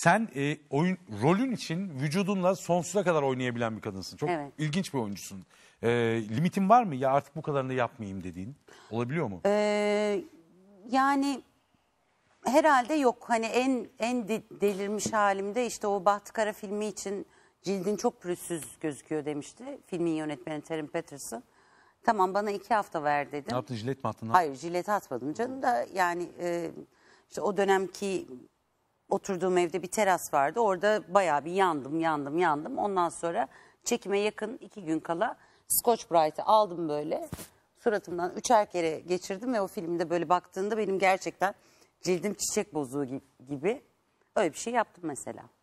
Sen e, oyun rolün için vücudunla sonsuza kadar oynayabilen bir kadınsın. Çok Evet. ilginç bir oyuncusun. E, limitin var mı? Ya artık bu kadarını yapmayayım dediğin. Olabiliyor mu? Ee, yani herhalde yok. Hani en en de- delirmiş halimde işte o Bahtı Kara filmi için cildin çok pürüzsüz gözüküyor demişti. Filmin yönetmeni Terim Peterson. Tamam bana iki hafta ver dedim. Ne yaptın jilet mi attın? Hayır jilet atmadım canım da yani e, işte o dönemki oturduğum evde bir teras vardı. Orada bayağı bir yandım yandım yandım. Ondan sonra çekime yakın iki gün kala Scotch Bright'ı aldım böyle. Suratımdan üçer kere geçirdim ve o filmde böyle baktığında benim gerçekten cildim çiçek bozuğu gibi. Öyle bir şey yaptım mesela.